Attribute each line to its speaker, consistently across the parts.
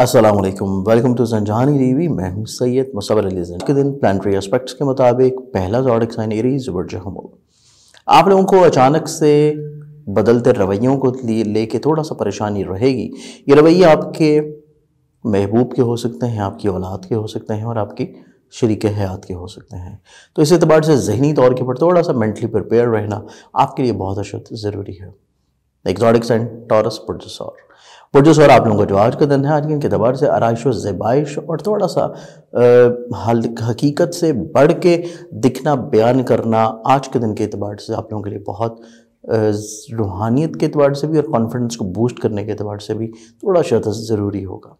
Speaker 1: अस्सलाम welcome to जनजहानी रीवी मैं हूं सैयद मुसवर अली के दिन प्लानटरी एस्पेक्ट्स के मुताबिक पहला जॉडिक साइन एरीज आप लोगों को अचानक से बदलते रवैयों को लेके थोड़ा सा परेशानी रहेगी ये रवैये आपके महबूब के हो सकते हैं आपकी औलाद के हो सकते हैं और आपकी शरीक हयात के हो सकते हैं तो इस अतबार से जहनी तौर के ऊपर थोड़ा सा मैंटली प्रिपेयर रहना आपके लिए बहुत अशद ज़रूरी है एग्जॉटिक साइन टॉरस प्रोजेसॉर प्रोड्यूसर आप लोगों का जो आज का दिन है आज के अतबार से आरइश ज़बाइश और थोड़ा सा हल हकीकत से बढ़ के दिखना बयान करना आज के दिन के अतबार से आप लोगों के लिए बहुत रूहानियत के अतबार से भी और कॉन्फिडेंस को बूस्ट करने के अतबार से भी थोड़ा शर्त ज़रूरी होगा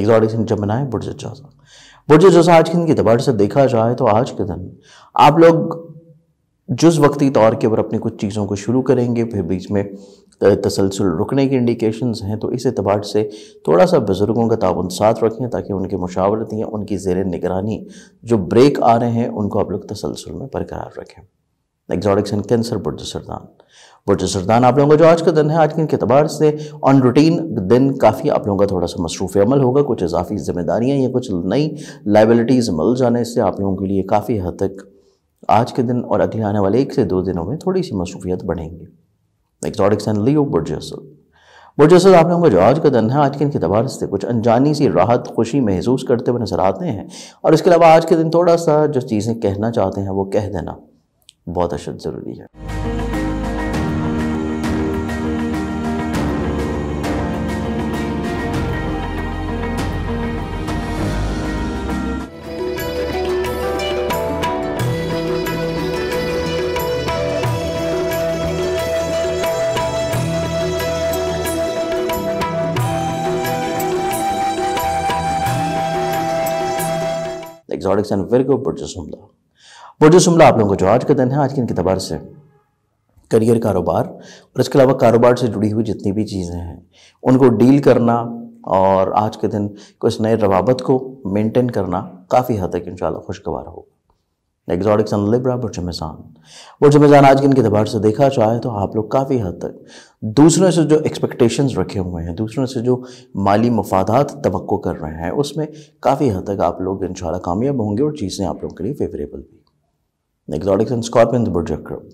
Speaker 1: एग्जॉटिक जब बनाए बुरज जैसा बुरज जैसा आज के दिन के अतबार से देखा जाए तो आज के दिन आप लोग जिस वक्ती तौर के ऊपर अपनी कुछ चीज़ों को शुरू करेंगे फिर बीच में तसलसल रुकने की इंडिकेशन हैं तो इस अतबार से थोड़ा सा बुज़ुर्गों का ताउन साथ रखें ताकि उनके मशावरत या उनकी जेर निगरानी जो ब्रेक आ रहे हैं उनको आप लोग तसलसल में बरकरार रखें एग्जॉटिक्स एंड कैंसर बुरज सरदान बुरज सरदान आप लोगों का जो आज का दिन है आज के अतबार से ऑन रूटीन दिन काफ़ी आप लोगों का थोड़ा सा मसरूफ़ अमल होगा कुछ इजाफी ज़िम्मेदारियाँ या कुछ नई लाइबिलिटीज़ मिल जाने से आप लोगों के लिए काफ़ी हद तक आज के दिन और अगले आने वाले एक से दो दिनों में थोड़ी सी मसरूफियत बढ़ेंगी एक्सॉटिक्स एंड लियो बुरजसल बुरजसल आप लोगों का जो आज का दिन है आज के के दबार से कुछ अनजानी सी राहत खुशी महसूस करते हुए नजर आते हैं और इसके अलावा आज के दिन थोड़ा सा जो चीज़ें कहना चाहते हैं वो कह देना बहुत अशद ज़रूरी है एक्जॉटिक्स एंड वेरी गुड प्रोड्यूस शुमला प्रोड्यूस शुमला आप लोगों को जो आज का दिन है आज के दिन के इनकतबार से करियर कारोबार और इसके अलावा कारोबार से जुड़ी हुई जितनी भी चीज़ें हैं उनको डील करना और आज के दिन कुछ नए रवाबत को मेंटेन करना काफ़ी हद तक इन खुशगवार होगा एग्जॉटिक सन लिब्रा बुर्ज मिजान बुर्ज मिजान आज के इनके दबार से देखा जाए तो आप लोग काफ़ी हद तक दूसरों से जो एक्सपेक्टेशंस रखे हुए हैं दूसरों से जो माली मफादात तो कर रहे हैं उसमें काफ़ी हद तक आप लोग इन कामयाब होंगे और चीज़ें आप लोगों के लिए फेवरेबल भी एग्जॉटिक्स एंड स्कॉर्पियन बुर्ज अक्रब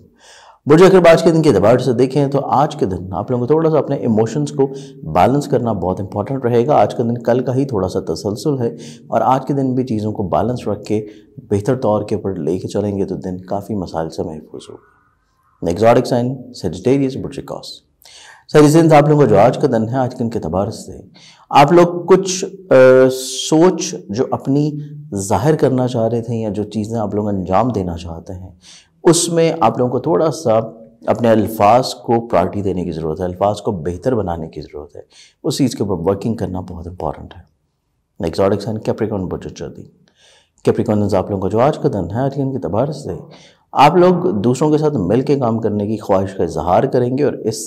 Speaker 1: बुर्ज अक्रब आज के दिन के दबार से देखें तो आज के दिन आप लोगों को थोड़ा सा अपने इमोशंस को बैलेंस करना बहुत इंपॉर्टेंट रहेगा आज का दिन कल का ही थोड़ा सा तसलसल है और आज के दिन भी चीज़ों को बैलेंस रख के बेहतर तौर के ऊपर लेके चलेंगे तो दिन काफ़ी मसाइल से महफूज होगा नेक्जॉटिक साइन सेजिटेरियस बुटिकॉस सर इस दिन आप लोगों का जो आज का दिन है आज के दिन के अतबार से आप लोग कुछ आ, सोच जो अपनी जाहिर करना चाह रहे थे या जो चीज़ें आप लोग अंजाम देना चाहते हैं उसमें आप लोगों को थोड़ा सा अपने अल्फाज को प्रायरिटी देने की ज़रूरत है अल्फाज को बेहतर बनाने की ज़रूरत है उस चीज़ के ऊपर वर्किंग करना बहुत इंपॉर्टेंट है एक्सॉटिक साइन कैप्रिकॉन बजट चौधरी कैप्रिकॉन आप लोगों का जो आज का दिन है अरियन के तबार से आप लोग दूसरों के साथ मिल के काम करने की ख्वाहिश का इजहार करेंगे और इस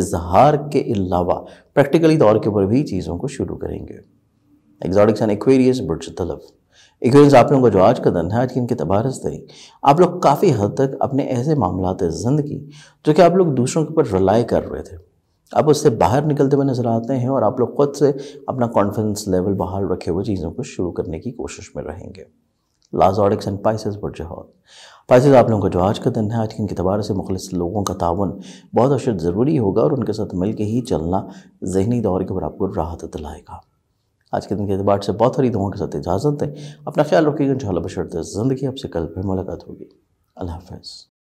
Speaker 1: इजहार के अलावा प्रैक्टिकली दौर के ऊपर भी चीज़ों को शुरू करेंगे एग्जॉटिक साइन एक्वेरियस बुर्ज तलब एक आप लोगों का जो आज का दिन है आज की इनकी तबारस तारीख आप लोग काफ़ी हद तक अपने ऐसे मामला ज़िंदगी जो कि आप लोग दूसरों के ऊपर रिलाई कर रहे थे आप उससे बाहर निकलते हुए नजर आते हैं और आप लोग खुद से अपना कॉन्फिडेंस लेवल बहाल रखे हुए चीज़ों को शुरू करने की कोशिश में रहेंगे लाजॉडिक्स एंड पाइसिस पर जहाद पाइसिस आप लोगों का जो आज का दिन है आज के इनके से मुखलिस लोगों का ताउन बहुत अशद ज़रूरी होगा और उनके साथ मिल ही चलना जहनी दौर के ऊपर आपको राहत दिलाएगा आज के दिन के अतबार से बहुत सारी दुआओं के साथ इजाज़त दें अपना ख्याल रखिएगा इन शाला बशरत ज़िंदगी आपसे कल फिर मुलाकात होगी अल्लाह हाफ